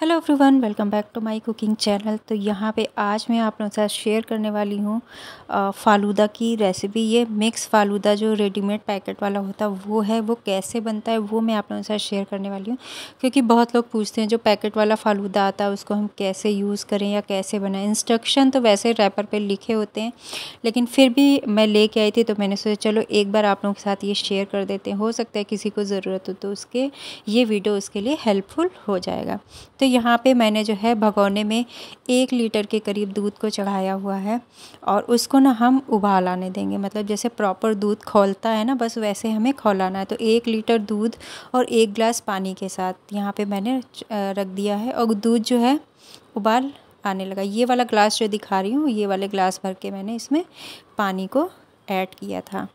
hello everyone welcome back to my cooking channel तो यहाँ पे आज मैं आप लोगों के साथ शेयर करने वाली हूँ फालूदा की रेसिपी ये मिक्स फालूदा जो रेडीमेड पैकेट वाला होता है वो है वो कैसे बनता है वो मैं आप लोगों के साथ शेयर करने वाली हूँ क्योंकि बहुत लोग पूछते हैं जो पैकेट वाला फालूदा आता है उसको हम कैसे यूज़ करें या कैसे बनाएं इंस्ट्रक्शन तो वैसे रैपर पर लिखे होते हैं लेकिन फिर भी मैं लेके आई थी तो मैंने सोचा चलो एक बार आप लोगों के साथ ये शेयर कर देते हैं हो सकता है किसी को ज़रूरत हो तो उसके ये वीडियो उसके लिए हेल्पफुल हो जाएगा तो तो यहाँ पे मैंने जो है भगोने में एक लीटर के करीब दूध को चढ़ाया हुआ है और उसको ना हम उबाल आने देंगे मतलब जैसे प्रॉपर दूध खोलता है ना बस वैसे हमें खोलाना है तो एक लीटर दूध और एक ग्लास पानी के साथ यहाँ पे मैंने रख दिया है और दूध जो है उबाल आने लगा ये वाला ग्लास जो दिखा रही हूँ ये वाले ग्लास भर के मैंने इसमें पानी को ऐड किया था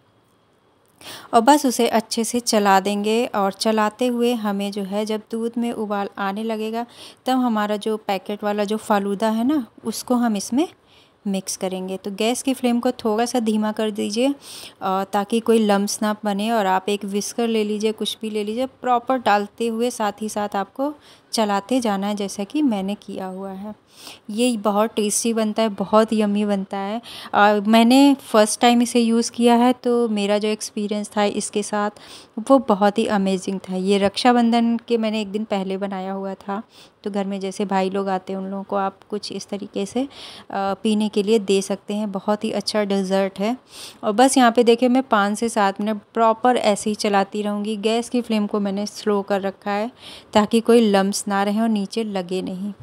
और बस उसे अच्छे से चला देंगे और चलाते हुए हमें जो है जब दूध में उबाल आने लगेगा तब हमारा जो पैकेट वाला जो फालूदा है ना उसको हम इसमें मिक्स करेंगे तो गैस की फ्लेम को थोड़ा सा धीमा कर दीजिए ताकि कोई लम्स ना बने और आप एक विस्कर ले लीजिए कुछ भी ले लीजिए प्रॉपर डालते हुए साथ ही साथ आपको चलाते जाना है जैसा कि मैंने किया हुआ है ये बहुत टेस्टी बनता है बहुत यमी बनता है आ, मैंने फ़र्स्ट टाइम इसे यूज़ किया है तो मेरा जो एक्सपीरियंस था इसके साथ वो बहुत ही अमेजिंग था ये रक्षाबंधन के मैंने एक दिन पहले बनाया हुआ था तो घर में जैसे भाई लोग आते हैं उन लोगों को आप कुछ इस तरीके से पीने के लिए दे सकते हैं बहुत ही अच्छा डिज़र्ट है और बस यहाँ पे देखिए मैं पाँच से सात मिनट प्रॉपर ऐसे ही चलाती रहूँगी गैस की फ्लेम को मैंने स्लो कर रखा है ताकि कोई लम्ब ना रहे और नीचे लगे नहीं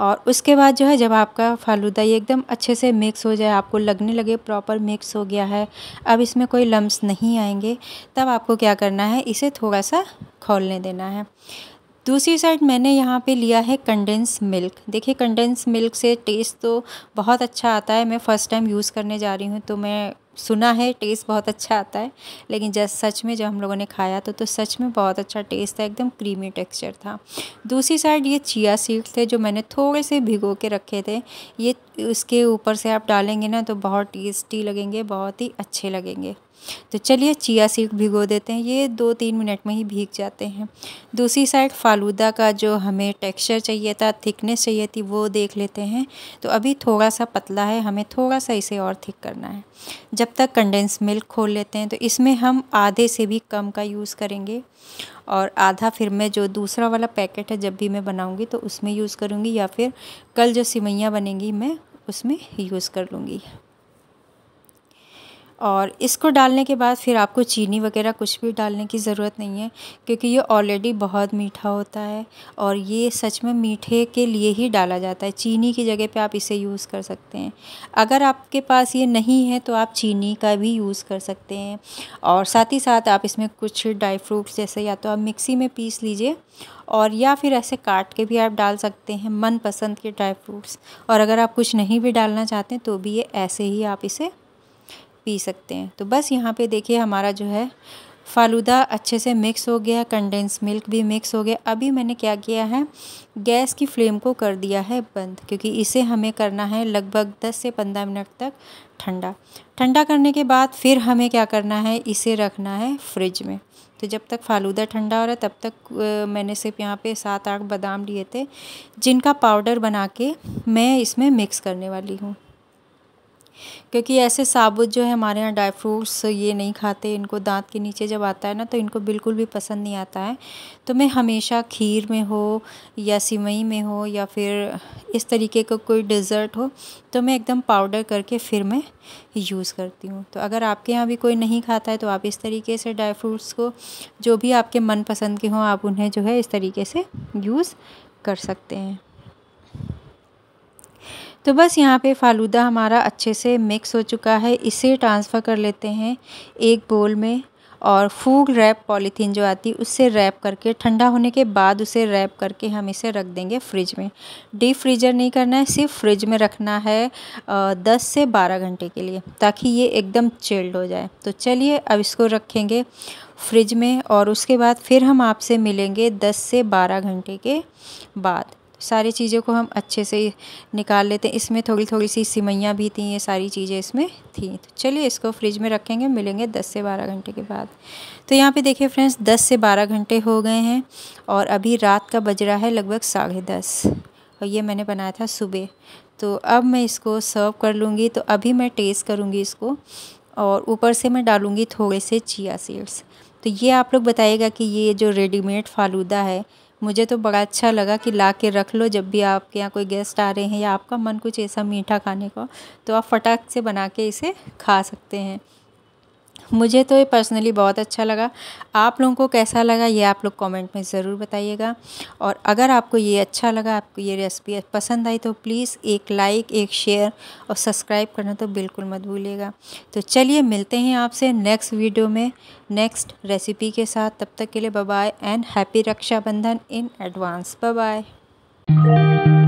और उसके बाद जो है जब आपका फालूदा ये एकदम अच्छे से मिक्स हो जाए आपको लगने लगे प्रॉपर मिक्स हो गया है अब इसमें कोई लम्स नहीं आएंगे तब आपको क्या करना है इसे थोड़ा सा खोलने देना है दूसरी साइड मैंने यहाँ पे लिया है कंडेंस मिल्क देखिए कंडेंस मिल्क से टेस्ट तो बहुत अच्छा आता है मैं फ़र्स्ट टाइम यूज़ करने जा रही हूँ तो मैं सुना है टेस्ट बहुत अच्छा आता है लेकिन जब सच में जब हम लोगों ने खाया तो तो सच में बहुत अच्छा टेस्ट था एकदम क्रीमी टेक्सचर था दूसरी साइड ये चिया सीड्स थे जो मैंने थोड़े से भिगो के रखे थे ये उसके ऊपर से आप डालेंगे ना तो बहुत टेस्टी लगेंगे बहुत ही अच्छे लगेंगे तो चलिए चिया सीड भिगो देते हैं ये दो तीन मिनट में ही भीग जाते हैं दूसरी साइड फालूदा का जो हमें टेक्सचर चाहिए था थिकनेस चाहिए थी वो देख लेते हैं तो अभी थोड़ा सा पतला है हमें थोड़ा सा इसे और थिक करना है जब तक कंडेंस मिल्क खोल लेते हैं तो इसमें हम आधे से भी कम का यूज़ करेंगे और आधा फिर मैं जो दूसरा वाला पैकेट है जब भी मैं बनाऊँगी तो उसमें यूज़ करूँगी या फिर कल जो सिवैयाँ बनेंगी मैं उसमें यूज़ कर लूँगी और इसको डालने के बाद फिर आपको चीनी वगैरह कुछ भी डालने की ज़रूरत नहीं है क्योंकि ये ऑलरेडी बहुत मीठा होता है और ये सच में मीठे के लिए ही डाला जाता है चीनी की जगह पे आप इसे यूज़ कर सकते हैं अगर आपके पास ये नहीं है तो आप चीनी का भी यूज़ कर सकते हैं और साथ ही साथ आप इसमें कुछ ड्राई फ्रूट्स जैसे या तो आप मिक्सी में पीस लीजिए और या फिर ऐसे काट के भी आप डाल सकते हैं मनपसंद के ड्राई फ्रूट्स और अगर आप कुछ नहीं भी डालना चाहते हैं तो भी ये ऐसे ही आप इसे पी सकते हैं तो बस यहाँ पे देखिए हमारा जो है फालूदा अच्छे से मिक्स हो गया कंडेंस मिल्क भी मिक्स हो गया अभी मैंने क्या किया है गैस की फ्लेम को कर दिया है बंद क्योंकि इसे हमें करना है लगभग 10 से 15 मिनट तक ठंडा ठंडा करने के बाद फिर हमें क्या करना है इसे रखना है फ्रिज में तो जब तक फालूदा ठंडा हो रहा है तब तक मैंने सिर्फ यहाँ पे सात आठ बादाम लिए थे जिनका पाउडर बना के मैं इसमें मिक्स करने वाली हूँ क्योंकि ऐसे साबुत जो है हमारे यहाँ ड्राई फ्रूट्स ये नहीं खाते इनको दांत के नीचे जब आता है ना तो इनको बिल्कुल भी पसंद नहीं आता है तो मैं हमेशा खीर में हो या सिवई में हो या फिर इस तरीके का को कोई डिज़र्ट हो तो मैं एकदम पाउडर करके फिर मैं यूज़ करती हूँ तो अगर आपके यहाँ भी कोई नहीं खाता है तो आप इस तरीके से ड्राई फ्रूट्स को जो भी आपके मनपसंद के हों आप उन्हें जो है इस तरीके से यूज़ कर सकते हैं तो बस यहाँ पे फालूदा हमारा अच्छे से मिक्स हो चुका है इसे ट्रांसफ़र कर लेते हैं एक बोल में और फूल रैप पॉलीथीन जो आती है उससे रैप करके ठंडा होने के बाद उसे रैप करके हम इसे रख देंगे फ्रिज में डीप फ्रीजर नहीं करना है सिर्फ फ्रिज में रखना है दस से बारह घंटे के लिए ताकि ये एकदम चिल्ड हो जाए तो चलिए अब इसको रखेंगे फ्रिज में और उसके बाद फिर हम आपसे मिलेंगे दस से बारह घंटे के बाद सारी चीज़ों को हम अच्छे से निकाल लेते हैं इसमें थोड़ी थोड़ी सी सिमैयाँ भी थी ये सारी चीज़ें इसमें थी तो चलिए इसको फ्रिज में रखेंगे मिलेंगे दस से बारह घंटे के बाद तो यहाँ पे देखिए फ्रेंड्स दस से बारह घंटे हो गए हैं और अभी रात का बज रहा है लगभग साढ़े दस और ये मैंने बनाया था सुबह तो अब मैं इसको सर्व कर लूँगी तो अभी मैं टेस्ट करूँगी इसको और ऊपर से मैं डालूँगी थोड़े से चिया सीड्स तो ये आप लोग बताइएगा कि ये जो रेडीमेड फालूदा है मुझे तो बड़ा अच्छा लगा कि ला के रख लो जब भी आपके यहाँ कोई गेस्ट आ रहे हैं या आपका मन कुछ ऐसा मीठा खाने का तो आप फटाक से बना के इसे खा सकते हैं मुझे तो ये पर्सनली बहुत अच्छा लगा आप लोगों को कैसा लगा ये आप लोग कमेंट में ज़रूर बताइएगा और अगर आपको ये अच्छा लगा आपको ये रेसिपी पसंद आई तो प्लीज़ एक लाइक एक शेयर और सब्सक्राइब करना तो बिल्कुल मत भूलिएगा तो चलिए मिलते हैं आपसे नेक्स्ट वीडियो में नेक्स्ट रेसिपी के साथ तब तक के लिए bye and happy Rakshabandhan in advance bye